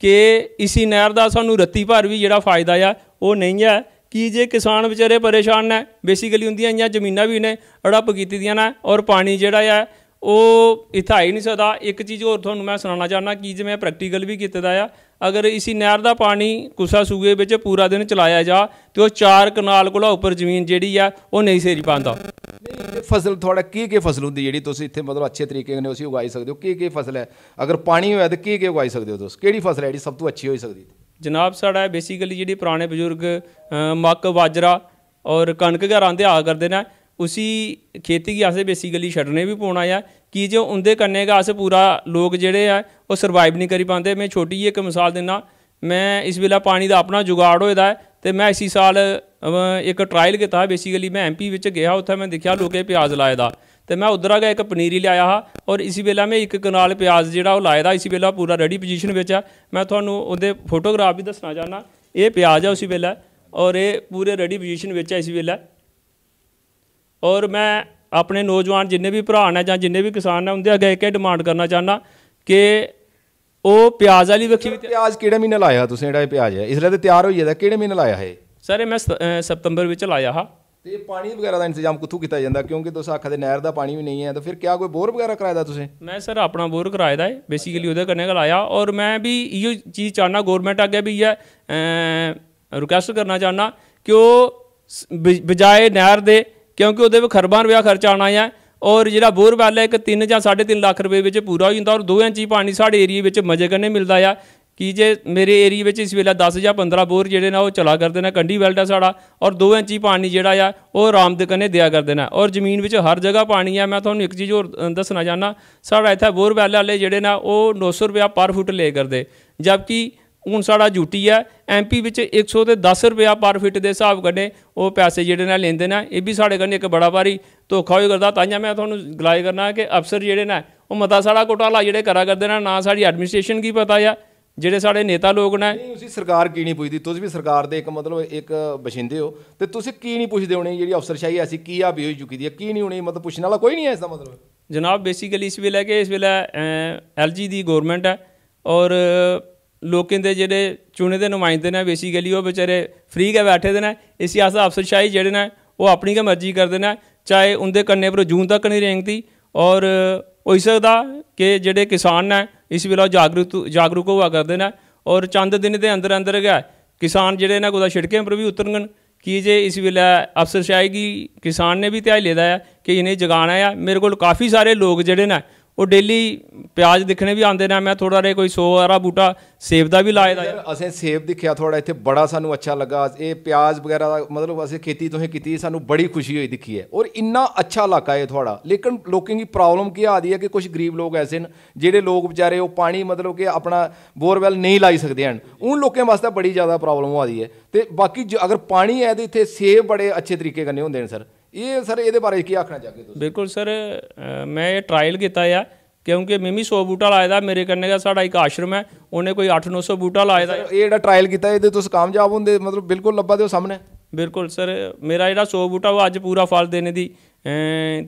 ਕਿ ਇਸੀ ਨਹਿਰ ਦਾ ਸਾਨੂੰ ਰੱਤੀ ਭਰ ਵੀ ਜਿਹੜਾ ਫਾਇਦਾ ਆ ਉਹ ਨਹੀਂ ਆ ਕਿ ਜੇ ਕਿਸਾਨ ਵਿਚਾਰੇ ਪਰੇਸ਼ਾਨ ਨੇ ਬੇਸਿਕਲੀ ਹੁੰਦੀਆਂ ਜਾਂ ਜ਼ਮੀਨਾਂ ਵੀ ਨੇ ਅੜਪ ਕੀਤੀ ਦੀਆਂ ਨੇ ਔਰ ਪਾਣੀ ਜਿਹੜਾ ਆ ਉਹ ਇਥਾ ਹੀ ਨਹੀਂ ਸਕਦਾ ਇੱਕ ਚੀਜ਼ ਹੋਰ ਤੁਹਾਨੂੰ ਮੈਂ ਸੁਣਾਉਣਾ ਚਾਹਨਾ ਕਿ ਜਿਵੇਂ ਪ੍ਰੈਕਟੀਕਲ ਵੀ ਕੀਤਾ ਦਾ ਆ ਅਗਰ ਇਸੀ ਨਹਿਰ ਦਾ ਪਾਣੀ ਕੁਸਾ ਸੂਏ ਵਿੱਚ ਪੂਰਾ ਦਿਨ ਚਲਾਇਆ ਜਾ ਤੇ ਉਹ ਚਾਰ ਕਨਾਲ ਕੋਲਾ ਉੱਪਰ ਜ਼ਮੀਨ ਜਿਹੜੀ ਆ ਉਹ ਨਹੀਂ ਸੇਰੀ ਪਾਉਂਦਾ ਫਸਲ ਤੁਹਾਡਾ ਕੀ ਕੀ ਫਸਲ ਹੁੰਦੀ ਜਿਹੜੀ ਤੁਸੀਂ ਇੱਥੇ ਮਤਲਬ ਅੱਛੇ ਤਰੀਕੇ ਨਾਲ ਉਸੇ ਉਗਾਈ ਸਕਦੇ ਹੋ ਕੀ ਕੀ ਫਸਲ ਹੈ ਅਗਰ ਪਾਣੀ ਹੋਇਆ ਤਾਂ ਕੀ ਕੀ ਉਗਾਈ ਸਕਦੇ ਹੋ ਤੁਸੀਂ ਕਿਹੜੀ ਫਸਲ ਹੈ ਜਿਹੜੀ ਸਭ ਤੋਂ ਅੱਛੀ ਹੋਈ ਸਕਦੀ ਜਨਾਬ ਸਾਡਾ ਬੇਸਿਕਲੀ ਜਿਹੜੀ ਪੁਰਾਣੇ ਬਜ਼ੁਰਗ ਮੱਕ ਬਾਜਰਾ ਔਰ ਕਣਕ ਘਰਾਂ ਦੇ ਆ ਕਰਦੇ ਨੇ ਉਸੀ ਖੇਤੀ ਕੀ ਆਸੇ ਬੇਸਿਕਲੀ ਛੱਡਨੇ ਵੀ ਪਉਣਾ ਆ ਕਿ ਜੋ ਉਹਦੇ ਕੰਨੇ ਗਾ ਅਸੇ ਪੂਰਾ ਲੋਕ ਜਿਹੜੇ ਆ ਉਹ ਸਰਵਾਈਵ ਨਹੀਂ ਕਰੀ ਪਾਉਂਦੇ ਮੈਂ ਛੋਟੀ ਇੱਕ ਮਿਸਾਲ ਦਿੰਨਾ ਮੈਂ ਇਸ ਵੇਲੇ ਪਾਣੀ ਦਾ ਆਪਣਾ ਜੁਗਾੜ ਹੋਇਦਾ ਤੇ ਮੈਂ ਇਸੀ ਸਾਲ ਇੱਕ ਟ੍ਰਾਇਲ ਕੀਤਾ ਬੇਸਿਕਲੀ ਮੈਂ ਐਮਪੀ ਵਿੱਚ ਗਿਆ ਉੱਥੇ ਮੈਂ ਦੇਖਿਆ ਲੋਕੇ ਪਿਆਜ਼ ਲਾਇਦਾ ਤੇ ਮੈਂ ਉਧਰ ਗਿਆ ਇੱਕ ਪਨੀਰੀ ਲਿਆਇਆ ਹਾਂ ਔਰ ਇਸੀ ਵੇਲੇ ਮੈਂ ਇੱਕ ਕਨਾਲ ਪਿਆਜ਼ ਜਿਹੜਾ ਉਹ ਲਾਇਦਾ ਇਸੀ ਵੇਲੇ ਪੂਰਾ ਰੈਡੀ ਪੋਜੀਸ਼ਨ ਵਿੱਚ ਆ ਮੈਂ ਤੁਹਾਨੂੰ ਉਹਦੇ ਫੋਟੋਗ੍ਰਾਫ ਵੀ ਦੱਸਣਾ ਚਾਹਨਾ ਇਹ ਪਿਆਜ਼ ਆ ਉਸੀ ਵੇਲੇ ਔਰ ਇਹ ਪੂਰੇ ਰੈਡੀ ਪੋਜੀਸ਼ਨ ਵਿੱਚ ਆ ਇਸੀ ਵੇਲੇ ਔਰ ਮੈਂ ਆਪਣੇ ਨੌਜਵਾਨ ਜਿੰਨੇ ਵੀ ਭਰਾ ਨੇ ਜਾਂ ਜਿੰਨੇ ਵੀ ਕਿਸਾਨ ਨੇ ਉਹਦੇ ਅੱਗੇ ਇੱਕ ਹੀ ਡਿਮਾਂਡ ਕਰਨਾ ਚਾਹਨਾ ਕਿ ਉਹ ਪਿਆਜ਼ ਵਾਲੀ ਵਖੀ ਵੀ ਪਿਆਜ਼ ਕਿਹੜੇ ਮਹੀਨੇ ਲਾਇਆ ਤੁਸੀਂ ਜਿਹੜਾ ਇਹ ਪਿਆਜ਼ ਹੈ ਇਸ ਲਈ ਤੇ ਤਿਆਰ ਹੋਈ ਜਾਂਦਾ ਕਿਹੜੇ ਮਹੀਨੇ ਲਾਇਆ ਹੈ ਸਰ ਇਹ ਮੈਂ ਸਤੰਬਰ ਵਿੱਚ ਲਾਇਆ ਹਾਂ ਤੇ ਪਾਣੀ ਵਗੈਰਾ ਦਾ ਇੰਤਜ਼ਾਮ ਕਿੱਥੋਂ ਕੀਤਾ ਜਾਂਦਾ ਕਿਉਂਕਿ ਤੁਸੀਂ ਆਖਦੇ ਨਹਿਰ ਦਾ ਪਾਣੀ ਵੀ ਨਹੀਂ ਹੈ ਤਾਂ ਫਿਰ ਕਿਆ ਕੋਈ ਬੋਰ ਵਗੈਰਾ ਕਰਾਇਆ ਦਾ ਤੁਸੀਂ ਮੈਂ ਸਰ ਆਪਣਾ ਬੋਰ ਕਰਾਇਆ ਦਾ ਹੈ ਬੇਸਿਕਲੀ ਉਹਦੇ ਕਰਨੇ ਲਾਇਆ ਔਰ ਮੈਂ ਵੀ ਇਹੋ ਚੀਜ਼ ਚਾਹਨਾ ਗਵਰਨਮੈਂਟ ਅੱਗੇ ਵੀ ਹੈ ਰਿਕਵੈਸਟ ਕਰਨਾ ਚਾਹਨਾ ਕਿ ਉਹ ਬਜਾਏ ਨਹਿਰ ਦੇ ਕਿਉਂਕਿ ਉਹਦੇ ਵਿੱਚ ਖਰਬਾਂ ਰੁਪਿਆ ਖਰਚਾ ਆਣਾ ਹੈ ਔਰ ਜਿਹੜਾ ਬੋਰਵੈਲ ਹੈ ਇੱਕ 3 ਜਾਂ 3.5 ਲੱਖ ਰੁਪਏ ਵਿੱਚ ਪੂਰਾ ਹੋ ਜਾਂਦਾ ਔਰ 2 ਇੰਚੀ ਪਾਣੀ ਸਾਡੇ ਏਰੀਆ ਵਿੱਚ ਮਜੇ ਕਰਨੇ ਮਿਲਦਾ ਆ ਕਿ ਜੇ ਮੇਰੇ ਏਰੀਆ ਵਿੱਚ ਇਸ ਵੇਲੇ 10 ਜਾਂ 15 ਬੋਰ ਜਿਹੜੇ ਨਾ ਉਹ ਚਲਾ ਕਰਦੇ ਨੇ ਕੰਢੀ ਵੈਲਟ ਆ ਸਾਡਾ ਔਰ 2 ਇੰਚੀ ਪਾਣੀ ਜਿਹੜਾ ਆ ਉਹ ਆਰਾਮ ਦੇ ਕਰਨੇ ਦਿਆ ਕਰਦੇ ਨੇ ਔਰ ਜ਼ਮੀਨ ਵਿੱਚ ਹਰ ਜਗ੍ਹਾ ਪਾਣੀ ਆ ਮੈਂ ਤੁਹਾਨੂੰ ਇੱਕ ਚੀਜ਼ ਹੋਰ ਦੱਸਣਾ ਚਾਹਨਾ ਸਾਡਾ ਇੱਥੇ ਬੋਰ ਵਾਲੇ ਜਿਹੜੇ ਨਾ ਉਹ 900 ਰੁਪਏ ਪਰ ਫੁੱਟ ਲੈ ਕਰਦੇ ਜਦਕਿ ਹੁਣ ਸਾਡਾ ਡਿਊਟੀ ਹੈ ਐਮਪੀ ਵਿੱਚ 100 ਤੇ 10 ਰੁਪਿਆ ਪਰ ਫਿਟ ਦੇ ਹਿਸਾਬ ਕਨੇ ਉਹ ਪੈਸੇ ਜਿਹੜੇ ਨਾਲ ਲੈਂਦੇ ਨੇ ਇਹ ਵੀ ਸਾਡੇ ਕੰਨੇ ਇੱਕ ਬੜਾ ਭਾਰੀ ਧੋਖਾ ਹੋਈ ਕਰਦਾ ਤਾਂ ਜਾਂ ਮੈਂ ਤੁਹਾਨੂੰ ਗਲਾਈ ਕਰਨਾ ਕਿ ਅਫਸਰ ਜਿਹੜੇ ਨੇ ਉਹ ਮਤਾ ਸਾਡਾ ਘੋਟਾਲਾ ਜਿਹੜੇ ਕਰਾ ਕਰਦੇ ਨੇ ਨਾ ਸਾਡੀ ਐਡਮਿਨਿਸਟ੍ਰੇਸ਼ਨ ਕੀ ਪਤਾ ਆ ਜਿਹੜੇ ਸਾਡੇ ਨੇਤਾ ਲੋਕ ਨੇ ਤੁਸੀਂ ਸਰਕਾਰ ਕੀ ਨਹੀਂ ਪੁੱਛਦੀ ਤੁਸੀਂ ਵੀ ਸਰਕਾਰ ਦੇ ਇੱਕ ਮਤਲਬ ਇੱਕ ਬਸ਼ਿੰਦੇ ਹੋ ਤੇ ਤੁਸੀਂ ਕੀ ਨਹੀਂ ਪੁੱਛਦੇ ਹੋਣੇ ਜਿਹੜੀ ਅਫਸਰਸ਼ਾਹੀ ਐਸੀ ਕੀ ਆ ਬੀ ਹੋਈ ਚੁੱਕੀ ਦੀ ਆ ਕੀ ਨਹੀਂ ਹੋਣੀ ਮਤਲਬ ਪੁੱਛਣ ਵਾਲਾ ਕੋਈ ਨਹੀਂ ਐ ਇਸਦਾ ਦਾ ਮਤਲਬ ਜਨਾਬ ਬੇਸਿਕਲੀ ਇਸ ਵੇਲੇ ਕਿ ਇਸ ਵੇਲੇ ਐਲਜੀ ਦੀ ਗਵਰਨਮੈਂਟ ਹੈ ਔਰ ਲੋਕਾਂ ਦੇ ਜਿਹੜੇ ਚੁਣੇ ਦੇ ਨੁਮਾਇੰਦੇ ਨੇ ਬੇਸਿਕਲੀ ਉਹ ਵਿਚਾਰੇ ਫ੍ਰੀ ਗਏ ਬੈਠੇ ਦੇ ਨੇ ਇਸ ਸਿਆਸਤ ਅਫਸਰਸ਼ਾਹੀ ਜਿਹੜੇ ਨੇ ਉਹ ਆਪਣੀ ਕੇ ਮਰਜ਼ੀ ਕਰਦੇ ਨੇ ਚਾਹੇ ਉਹਦੇ ਕੰਨੇ ਪਰ ਜੂਨ ਤੱਕ ਨਹੀਂ ਰੇਂਗਦੀ ਔਰ ਹੋਈ ਸਕਦਾ ਕਿ ਜਿਹੜੇ ਕਿਸਾਨ ਨੇ ਇਸ ਵੇਲੇ ਜਾਗਰੂਕ ਜਾਗਰੂਕ ਹੋਆ ਕਰਦੇ ਨੇ ਔਰ ਚੰਦ ਦਿਨ ਦੇ ਅੰਦਰ ਅੰਦਰ ਗਿਆ ਕਿਸਾਨ ਜਿਹੜੇ ਨੇ ਕੋਦਾ ਛਿੜਕੇ ਪਰ ਵੀ ਉਤਰਨਗਣ ਕਿ ਜੇ ਇਸ ਵੇਲੇ ਅਫਸਰਸ਼ਾਹੀ ਕਿਸਾਨ ਨੇ ਵੀ ਧਿਆਈ ਲੈਦਾ ਹੈ ਕਿ ਇਹਨੇ ਜਗਾਣਾ ਆ ਮੇਰੇ ਕੋਲ ਕਾਫੀ ਸਾਰੇ ਲੋਕ ਜਿਹੜੇ ਨੇ ਉਹ ਡੇਲੀ ਪਿਆਜ਼ ਦਿਖਣੇ ਵੀ ਆਉਂਦੇ ਨੇ ਮੈਂ ਥੋੜਾ ਰੇ ਕੋਈ 100 ਵਾਰਾ ਬੂਟਾ ਸੇਬ ਦਾ ਵੀ ਲਾਇਆ ਦਾ ਅਸੀਂ ਸੇਬ ਦਿਖਿਆ ਥੋੜਾ ਇੱਥੇ ਬੜਾ ਸਾਨੂੰ ਅੱਛਾ ਲੱਗਾ ਇਹ ਪਿਆਜ਼ ਵਗੈਰਾ ਦਾ ਮਤਲਬ ਅਸੀਂ ਖੇਤੀ ਤੋਂ ਹੀ ਕੀਤੀ ਸਾਨੂੰ ਬੜੀ ਖੁਸ਼ੀ ਹੋਈ ਦਿਖੀ ਹੈ ਔਰ ਇੰਨਾ ਅੱਛਾ ਇਲਾਕਾ ਹੈ ਥੋੜਾ ਲੇਕਿਨ ਲੋਕਾਂ ਦੀ ਪ੍ਰੋਬਲਮ ਕੀ ਆਦੀ ਹੈ ਕਿ ਕੁਝ ਗਰੀਬ ਲੋਕ ਐਸੇ ਨੇ ਜਿਹੜੇ ਲੋਕ ਵਿਚਾਰੇ ਉਹ ਪਾਣੀ ਮਤਲਬ ਕਿ ਆਪਣਾ ਬੋਰਵੈਲ ਨਹੀਂ ਲਾਈ ਸਕਦੇ ਹਨ ਉਹਨਾਂ ਲੋਕਾਂ ਵਾਸਤੇ ਬੜੀ ਜ਼ਿਆਦਾ ਪ੍ਰੋਬਲਮ ਆਦੀ ਹੈ ਤੇ ਬਾਕੀ ਅਗਰ ਪਾਣੀ ਹੈ ਤੇ ਇੱਥੇ ਸੇਬ ਬੜੇ ਅੱਛੇ ਤਰੀਕੇ ਕਰਨੇ ਹੁੰਦੇ ਨੇ ਸਰ ਇਹ ਸਰ ਇਹਦੇ ਬਾਰੇ ਕੀ ਆਖਣਾ ਚਾਹਗੇ ਤੁਸੀਂ ਬਿਲਕੁਲ ਸਰ ਮੈਂ ਇਹ ਟ੍ਰਾਇਲ ਕੀਤਾ ਆ ਕਿਉਂਕਿ ਮਿਮੀ 100 ਬੂਟਾ ਲਾਇਆ ਦਾ ਮੇਰੇ ਕੰਨੇ ਦਾ ਸਾਡਾ ਇੱਕ ਆਸ਼ਰਮ ਹੈ ਉਹਨੇ ਕੋਈ 8-900 ਬੂਟਾ ਲਾਇਆ ਦਾ ਇਹ ਜਿਹੜਾ ਟ੍ਰਾਇਲ ਕੀਤਾ ਇਹਦੇ ਤੁਸੀਂ ਕਾਮਯਾਬ ਹੁੰਦੇ ਮਤਲਬ ਬਿਲਕੁਲ ਲੱਭਾ ਦਿਓ ਸਾਹਮਣੇ ਬਿਲਕੁਲ ਸਰ ਮੇਰਾ ਜਿਹੜਾ 100 ਬੂਟਾ ਉਹ ਅੱਜ ਪੂਰਾ ਫਲ ਦੇਣੇ ਦੀ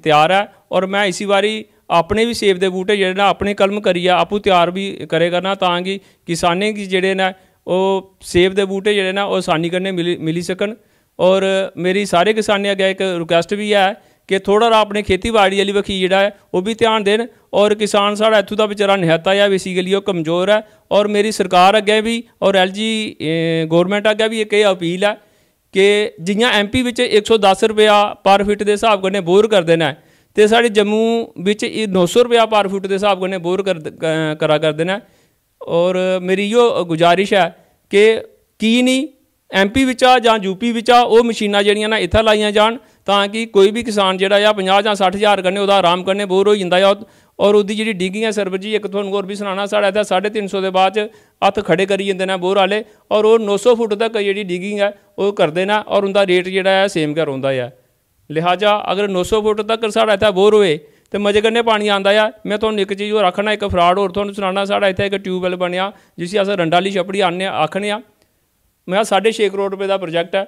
ਤਿਆਰ ਹੈ ਔਰ ਮੈਂ ਇਸੀ ਵਾਰੀ ਆਪਣੇ ਵੀ ਸੇਬ ਦੇ ਬੂਟੇ ਜਿਹੜੇ ਨਾ ਆਪਣੇ ਕਲਮ ਕਰੀਆ ਆਪੂ ਤਿਆਰ ਵੀ ਕਰੇਗਾ ਨਾ ਤਾਂ ਕਿ ਕਿਸਾਨੇ ਕੀ ਜਿਹੜੇ ਨਾ ਉਹ ਸੇਬ ਦੇ ਬੂਟੇ ਜਿਹੜੇ ਨਾ ਉਹ ਆਸਾਨੀ ਕਰਨੇ ਮਿਲੀ ਸਕਣ ਔਰ ਮੇਰੀ ਸਾਰੇ ਕਿਸਾਨਿਆਂ ਅੱਗੇ ਇੱਕ ਰਿਕੁਐਸਟ ਵੀ ਹੈ ਕਿ ਥੋੜਾ ਰ ਆਪਣੇ ਖੇਤੀਬਾੜੀ ਵਾਲੀ ਵਖੀ ਜਿਹੜਾ ਹੈ ਉਹ ਵੀ ਧਿਆਨ ਦੇਣ ਔਰ ਕਿਸਾਨ ਸਾਡਾ ਇੱਥੋਂ ਦਾ ਵਿਚਾਰਾ ਨਿਹਤਾ ਹੈ ਬੇਸਿਕਲੀ ਉਹ ਕਮਜ਼ੋਰ ਹੈ ਔਰ ਮੇਰੀ ਸਰਕਾਰ ਅੱਗੇ ਵੀ ਔਰ ਐਲਜੀ ਗਵਰਨਮੈਂਟ ਅੱਗੇ ਵੀ ਇੱਕ ਇਹ ਅਪੀਲ ਹੈ ਕਿ ਜਿੰਨਾ ਐਮਪੀ ਵਿੱਚ 110 ਰੁਪਿਆ ਪਰ ਫਿਟ ਦੇ ਹਿਸਾਬ ਕਰਨੇ ਬੋਰ ਕਰ ਦੇਣਾ ਤੇ ਸਾਡੇ ਜੰਮੂ ਵਿੱਚ ਇਹ 900 ਰੁਪਿਆ ਪਰ ਫਿਟ ਦੇ ਹਿਸਾਬ ਕਰਨੇ ਬੋਰ ਕਰਾ ਕਰ ਦੇਣਾ ਔਰ ਮੇਰੀ ਇਹ ਗੁਜਾਰਿਸ਼ ਹੈ ਕਿ ਕੀ ਨਹੀਂ ਐਮਪੀ ਵਿੱਚ ਆ ਜਾਂ ਯੂਪੀ ਵਿੱਚ ਆ ਉਹ ਮਸ਼ੀਨਾਂ ਜਿਹੜੀਆਂ ਨਾ ਇੱਥੇ ਲਾਈਆਂ ਜਾਣ ਤਾਂ ਕਿ ਕੋਈ ਵੀ ਕਿਸਾਨ ਜਿਹੜਾ ਆ 50 ਜਾਂ 60000 ਕਰਨੇ ਉਹਦਾ ਆਰਾਮ ਕਰਨੇ ਬੋਰ ਹੋ ਜਾਂਦਾ ਆ ਔਰ ਉਹਦੀ ਜਿਹੜੀ ਡਿਗਿੰਗ ਹੈ ਜੀ ਇੱਕ ਤੁਹਾਨੂੰ ਹੋਰ ਵੀ ਸੁਣਾਣਾ ਸਾਡਾ ਇੱਥੇ 350 ਦੇ ਬਾਅਦ ਚ ਹੱਥ ਖੜੇ ਕਰੀ ਜਾਂਦੇ ਨੇ ਬੋਰ ਵਾਲੇ ਔਰ ਉਹ 900 ਫੁੱਟ ਤੱਕ ਜਿਹੜੀ ਡਿਗਿੰਗ ਹੈ ਉਹ ਕਰਦੇ ਨੇ ਔਰ ਉਹਦਾ ਰੇਟ ਜਿਹੜਾ ਆ ਸੇਮ ਕਰ ਹੁੰਦਾ ਆ ਲਿਹਾਜ਼ਾ ਅਗਰ 900 ਫੁੱਟ ਤੱਕ ਸਾਡਾ ਇੱਥੇ ਬੋਰ ਹੋਵੇ ਤੇ ਮਜੇ ਕਰਨੇ ਪਾਣੀ ਆਂਦਾ ਆ ਮੈਂ ਤੁਹਾਨੂੰ ਇੱਕ ਚੀਜ਼ ਹੋਰ ਆਖਣਾ ਇੱਕ ਫਰਾਡ ਹੋਰ ਤੁਹਾਨੂੰ ਸੁਣਾਣਾ ਸਾਡਾ ਇੱਥੇ ਇੱਕ ਟਿਊਬਵੈਲ ਬਣਿਆ ਜਿਸ ਅਸੀਂ ਰੰਡਾਲੀ ਛਪੜੀ ਆਨੇ ਆਖਣਿਆ ਮੇਰਾ 6.5 ਕਰੋੜ ਰੁਪਏ ਦਾ ਪ੍ਰੋਜੈਕਟ ਹੈ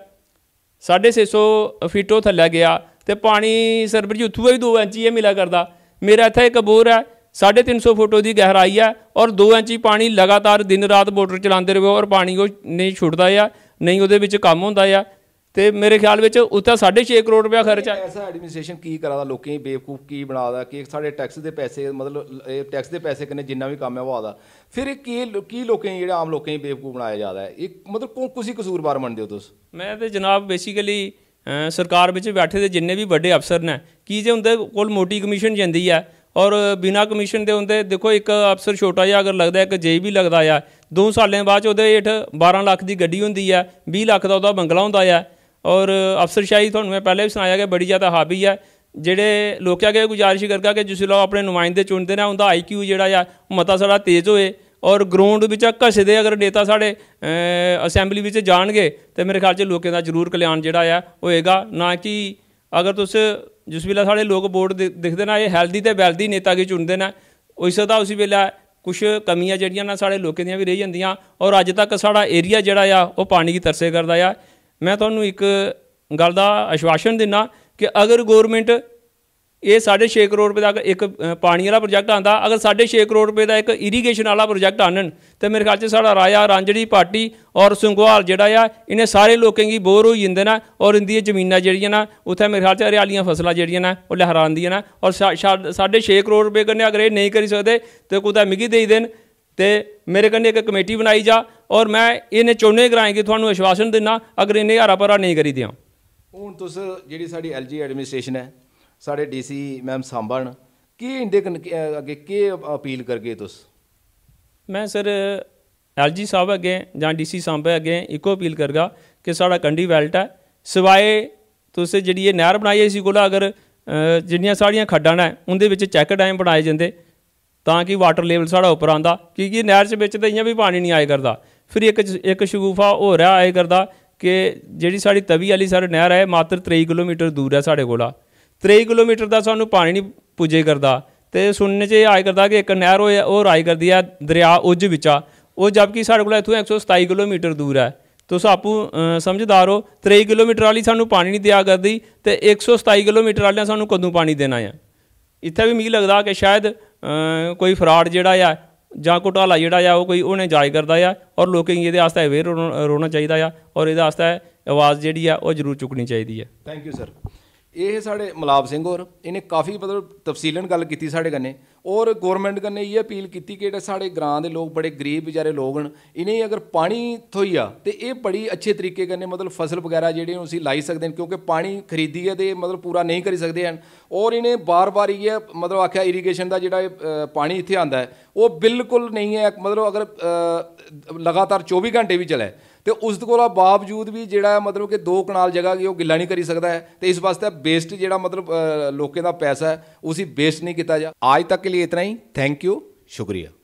650 ਫੀਟੋ ਥੱਲੇ ਗਿਆ ਤੇ ਪਾਣੀ ਸਰਵਰ ਜੀ ਉੱਥੋਂ ਵੀ 2 ਇੰਚ ਹੀ ਮਿਲਾ ਕਰਦਾ ਮੇਰਾ ਇੱਥੇ ਇੱਕ ਬੋਰ ਹੈ 350 ਫੋਟੋ ਦੀ ਗਹਿਰਾਈ ਹੈ ਔਰ 2 ਇੰਚੀ ਪਾਣੀ ਲਗਾਤਾਰ ਦਿਨ ਰਾਤ ਮੋਟਰ ਚਲਾਉਂਦੇ ਰਹੋ ਔਰ ਪਾਣੀ ਉਹ ਨਹੀਂ ਛੁੱਟਦਾ ਆ ਨਹੀਂ ਉਹਦੇ ਵਿੱਚ ਕੰਮ ਹੁੰਦਾ ਆ ਤੇ ਮੇਰੇ ਖਿਆਲ ਵਿੱਚ ਉੱਤੇ 6.5 ਕਰੋੜ ਖਰਚ ਖਰਚਾ ਐਸਾ ਐਡਮਿਨਿਸਟ੍ਰੇਸ਼ਨ ਕੀ ਕਰਾਦਾ ਲੋਕੀ ਬੇਵਕੂਫ ਕੀ ਬਣਾਦਾ ਕਿ ਸਾਡੇ ਟੈਕਸ ਦੇ ਪੈਸੇ ਮਤਲਬ ਇਹ ਟੈਕਸ ਦੇ ਪੈਸੇ ਕਿੰਨੇ ਜਿੰਨਾ ਵੀ ਕੰਮ ਹੈ ਉਹ ਆਦਾ ਫਿਰ ਇਹ ਕੀ ਕੀ ਲੋਕੀ ਜਿਹੜਾ ਆਮ ਲੋਕਾਂ ਬੇਵਕੂਫ ਬਣਾਇਆ ਜਾਂਦਾ ਇਹ ਮਤਲਬ ਕੋਈ ਕੁਸੀ ਕਸੂਰਵਾਰ ਮੰਨਦੇ ਹੋ ਤੁਸੀਂ ਮੈਂ ਤੇ ਜਨਾਬ ਬੇਸਿਕਲੀ ਸਰਕਾਰ ਵਿੱਚ ਬੈਠੇ ਦੇ ਜਿੰਨੇ ਵੀ ਵੱਡੇ ਅਫਸਰ ਨੇ ਕੀ ਜੇ ਹੁੰਦੇ ਕੋਲ ਮੋਟੀ ਕਮਿਸ਼ਨ ਜਾਂਦੀ ਆ ਔਰ ਬਿਨਾ ਕਮਿਸ਼ਨ ਦੇ ਹੁੰਦੇ ਦੇਖੋ ਇੱਕ ਅਫਸਰ ਛੋਟਾ ਜਿਹਾ ਅਗਰ ਲੱਗਦਾ ਇੱਕ ਜੇ ਵੀ ਲੱਗਦਾ ਆ 2 ਸਾਲਾਂ ਬਾਅਦ ਉਹਦੇ ਹੇਠ 12 ਲੱਖ ਦੀ ਗੱਡੀ ਹੁੰਦੀ ਆ 20 ਲੱਖ ਦਾ ਉਹਦਾ ਬੰਗਲਾ ਹੁੰਦਾ ਆ ਔਰ ਅਫਸਰਸ਼ਾਹੀ ਤੁਹਾਨੂੰ ਮੈਂ ਪਹਿਲੇ ਵੀ ਸੁਣਾਇਆ ਗਿਆ ਬੜੀ ਜ਼ਿਆਦਾ ਹਾਬੀ ਹੈ ਜਿਹੜੇ ਲੋਕਾਂ ਕੇ ਗੁਜ਼ਾਰਿਸ਼ ਕਰਗਾ ਕਿ ਜਿਸ ਲੋ ਆਪਣੇ ਨੁਮਾਇੰਦੇ ਚੁਣਦੇ ਨੇ ਉਹਦਾ ਆਈਕਿਊ ਜਿਹੜਾ ਆ ਮਤਾ ਸਾਡਾ ਤੇਜ਼ ਹੋਏ ਔਰ ਗਰਾਊਂਡ ਵਿੱਚ ਘਸਦੇ ਅਗਰ ਨੇਤਾ ਸਾਡੇ ਅਸੈਂਬਲੀ ਵਿੱਚ ਜਾਣਗੇ ਤੇ ਮੇਰੇ ਖਿਆਲ 'ਚ ਲੋਕਾਂ ਦਾ ਜ਼ਰੂਰ ਕਲਿਆਣ ਜਿਹੜਾ ਆ ਹੋਏਗਾ ਨਾ ਕਿ ਅਗਰ ਤੁਸੀਂ ਜਿਸ ਵੇਲੇ ਸਾਡੇ ਲੋਕ ਬੋਰਡ ਦਿਖਦੇ ਨਾ ਇਹ ਹੈਲਦੀ ਤੇ ਵੈਲਦੀ ਨੇਤਾ ਕੀ ਚੁਣਦੇ ਨੇ ਉਸ ਦਾ ਉਸ ਵੇਲੇ ਕੁਝ ਕਮੀਆਂ ਜਿਹੜੀਆਂ ਨਾ ਸਾਡੇ ਲੋਕਾਂ ਦੀਆਂ ਵੀ ਰਹੀ ਜਾਂਦੀਆਂ ਔਰ ਅੱਜ ਤੱਕ ਸਾਡਾ ਏਰੀਆ ਜਿਹੜਾ ਆ ਉਹ ਪਾਣੀ ਦੀ ਤਰਸੇ ਕਰਦਾ ਆ ਮੈਂ ਤੁਹਾਨੂੰ ਇੱਕ ਗੱਲ ਦਾ ਅਸ਼ਵਾਸਨ ਦਿੰਨਾ ਕਿ ਅਗਰ ਗਵਰਨਮੈਂਟ ਇਹ 6.5 ਕਰੋੜ ਰੁਪਏ ਦਾ ਇੱਕ ਪਾਣੀ ਵਾਲਾ ਪ੍ਰੋਜੈਕਟ ਆਂਦਾ ਅਗਰ 6.5 ਕਰੋੜ ਰੁਪਏ ਦਾ ਇੱਕ ਇਰੀਗੇਸ਼ਨ ਵਾਲਾ ਪ੍ਰੋਜੈਕਟ ਆਨਣ ਤੇ ਮੇਰੇ ਖਿਆਲ 'ਚ ਸਾਡਾ ਰਾਜਾ ਰਾਂਝੜੀ ਪਾਰਟੀ ਔਰ ਸੰਗਵਾਲ ਜਿਹੜਾ ਆ ਇਹਨੇ ਸਾਰੇ ਲੋਕਾਂ ਦੀ ਬੋਰ ਹੋਈ ਜਾਂਦੇ ਨਾ ਔਰ ਇੰਦੀ ਜ਼ਮੀਨਾਂ ਜਿਹੜੀਆਂ ਨਾ ਉੱਥੇ ਮੇਰੇ ਖਿਆਲ 'ਚ ਹਰਿਆਲੀਆਂ ਫਸਲਾਂ ਜਿਹੜੀਆਂ ਨਾ ਉਹ ਲਹਿਰਾਂਦੀਆਂ ਨਾ ਔਰ 6.5 ਕਰੋੜ ਰੁਪਏ ਕਰਨੇ ਅਗਰ ਇਹ ਨਹੀਂ ਕਰੀ ਸਕਦੇ ਤੇ ਤਾਂ ਮਿਗੀ ਦੇਈ ਦੇਣ ਤੇ ਮੇਰੇ ਕੰਨੇ ਇੱਕ ਕਮੇਟੀ ਬਣਾਈ ਜਾ ਔਰ ਮੈਂ ਇਹਨੇ ਚੋਣੇ ਕਰਾਏ ਕਿ ਤੁਹਾਨੂੰ ਵਿਸ਼ਵਾਸਨ ਦਿੰਨਾ ਅਗਰ ਇਹਨੇ ਹਾਰਾ ਪਰਾ ਨਹੀਂ ਕਰੀ ਦਿਆਂ ਹੁਣ ਤੁਸ ਜਿਹੜੀ ਸਾਡੀ ਐਲਜੀ ਐਡਮਿਨਿਸਟ੍ਰੇਸ਼ਨ ਹੈ ਸਾਡੇ ਡੀਸੀ ਮੈਮ ਸਾਂਭਣ ਕੀ ਇੰਡੇ ਅੱਗੇ ਕੀ ਅਪੀਲ ਕਰਗੇ ਤੁਸ ਮੈਂ ਸਰ ਐਲਜੀ ਸਾਹਿਬ ਅੱਗੇ ਜਾਂ ਡੀਸੀ ਸਾਂਭੇ ਅੱਗੇ ਇੱਕੋ ਅਪੀਲ ਕਰਗਾ ਕਿ ਸਾਡਾ ਕੰਡੀ ਵੈਲਟ ਹੈ ਸਿਵਾਏ ਤੁਸੀਂ ਜਿਹੜੀ ਇਹ ਨਹਿਰ ਬਣਾਈ ਸੀ ਕੋਲਾ ਅਗਰ ਜਿੰਨੀਆਂ ਸਾਰੀਆਂ ਖੱਡਾਂ ਨੇ ਉਹਦੇ ਵਿੱਚ ਚੈੱਕ ਡੈਮ ਬਣਾਏ ਜਾਂਦੇ ਤਾਂ ਕਿ ਵਾਟਰ ਲੈਵਲ ਸਾਡਾ ਉੱਪਰ ਆਂਦਾ ਕਿਉਂਕਿ ਨਹਿਰ 'ਚ ਵਿੱਚ ਤਾਂ ਇਆਂ ਵੀ ਪਾਣੀ ਨਹੀਂ ਆਇਆ ਕਰਦਾ ਫਿਰ ਇੱਕ ਇੱਕ ਸ਼ਗੂਫਾ ਹੋ ਰਿਹਾ ਆਏ ਕਰਦਾ ਕਿ ਜਿਹੜੀ ਸਾਡੀ ਤਵੀ ਵਾਲੀ ਸਰ ਨਹਿਰ ਹੈ ਮਾਤਰ 23 ਕਿਲੋਮੀਟਰ ਦੂਰ ਹੈ ਸਾਡੇ ਕੋਲਾ 23 ਕਿਲੋਮੀਟਰ ਦਾ ਸਾਨੂੰ ਪਾਣੀ ਨਹੀਂ ਪੁੱਜੇ ਕਰਦਾ ਤੇ ਸੁਣਨੇ 'ਚ ਆਇ ਕਰਦਾ ਕਿ ਇੱਕ ਨਹਿਰ ਉਹ ਰਾਈ ਕਰਦੀ ਆ ਦਰਿਆ ਉਜ ਵਿਚਾ ਉਹ ਜਦਕਿ ਸਾਡੇ ਕੋਲ ਇਥੋਂ 127 ਕਿਲੋਮੀਟਰ ਦੂਰ ਹੈ ਤੁਸੀਂ ਆਪੂ ਸਮਝਦਾਰ ਹੋ 23 ਕਿਲੋਮੀਟਰ ਵਾਲੀ ਸਾਨੂੰ ਪਾਣੀ ਨਹੀਂ ਦਿਆ ਕਰਦੀ ਤੇ 127 ਕਿਲੋਮੀਟਰ ਵਾਲਿਆਂ ਸਾਨੂੰ ਕਦੋਂ ਪਾਣੀ ਦੇਣਾ ਆ ਇੱਥੇ ਵੀ ਮੀਂਹ ਲੱਗਦਾ ਕਿ ਸ਼ਾਇਦ ਕੋਈ ਫਰਾਡ ਜਿਹੜਾ ਆ ਜਾਂ ਘੁਟਾਲਾ ਜਿਹੜਾ ਆ ਉਹ ਕੋਈ ਉਹਨੇ ਜਾਇਜ਼ ਕਰਦਾ ਆ ਔਰ ਲੋਕਾਂ ਇਹਦੇ ਵਾਸਤੇ ਅਵੇਅਰ ਹੋਣਾ ਚਾਹੀਦਾ ਆ ਔਰ ਇਹਦੇ ਵਾਸਤੇ ਆਵਾਜ਼ ਜਿਹੜੀ ਆ ਉਹ ਜ਼ਰੂਰ ਚੁੱਕਣੀ ਚਾਹੀਦੀ ਆ ਥੈਂਕ ਯੂ ਸਰ ਇਹ ਸਾਡੇ ਮਲਾਬ ਸਿੰਘ ਹੋਰ ਇਹਨੇ ਕਾਫੀ ਮਤਲਬ ਤਫਸੀਲਨ ਗੱਲ ਕੀਤੀ ਸਾਡੇ ਕੰਨੇ ਔਰ ਗਵਰਨਮੈਂਟ ਕੰਨੇ ਇਹ ਅਪੀਲ ਕੀਤੀ ਕਿ ਜਿਹੜੇ ਸਾਡੇ ਗ੍ਰਾਂ ਦੇ ਲੋਕ ਬੜੇ ਗਰੀਬ ਵਿਚਾਰੇ ਲੋਕ ਹਨ ਇਹਨੇ ਅਗਰ ਪਾਣੀ ਥੋਈਆ ਤੇ ਇਹ ਬੜੀ ਅੱਛੇ ਤਰੀਕੇ ਕੰਨੇ ਮਤਲਬ ਫਸਲ ਵਗੈਰਾ ਜਿਹੜੀ ਨੂੰ ਅਸੀਂ ਲਾਈ ਸਕਦੇ ਹਾਂ ਕਿਉਂਕਿ ਪਾਣੀ ਖਰੀਦੀ ਹੈ ਤੇ ਮਤਲਬ ਪੂਰਾ ਨਹੀਂ ਕਰੀ ਸਕਦੇ ਹਨ ਔਰ ਇਹਨੇ ਬਾਰ-ਬਾਰ ਇਹ ਮਤਲਬ ਆਖਿਆ ਇਰੀਗੇਸ਼ਨ ਦਾ ਜਿਹੜਾ ਪਾਣੀ ਇੱਥੇ ਆਂਦਾ ਹੈ ਉਹ ਬਿਲਕੁਲ ਨਹੀਂ ਹੈ ਮਤਲਬ ਅਗਰ ਲਗਾਤਾਰ 24 ਘੰਟੇ ਵੀ ਚੱਲੇ ਤੇ ਉਸ ਦੇ ਕੋਲ ਬਾਵਜੂਦ ਵੀ ਜਿਹੜਾ ਮਤਲਬ ਕਿ ਦੋ ਕਨਾਲ ਜਗ੍ਹਾ ਕੀ ਉਹ ਗਿੱਲਾ ਨਹੀਂ ਕਰੀ ਸਕਦਾ ਹੈ ਤੇ ਇਸ ਵਾਸਤੇ ਬੇਸਟ ਜਿਹੜਾ ਮਤਲਬ ਲੋਕਾਂ ਦਾ ਪੈਸਾ ਹੈ ਉਸੇ ਬੇਸਟ ਨਹੀਂ ਕੀਤਾ ਜਾ ਅੱਜ ਤੱਕ ਲਈ ਇਤਨਾ ਹੀ ਥੈਂਕ ਯੂ ਸ਼ੁਕਰੀਆ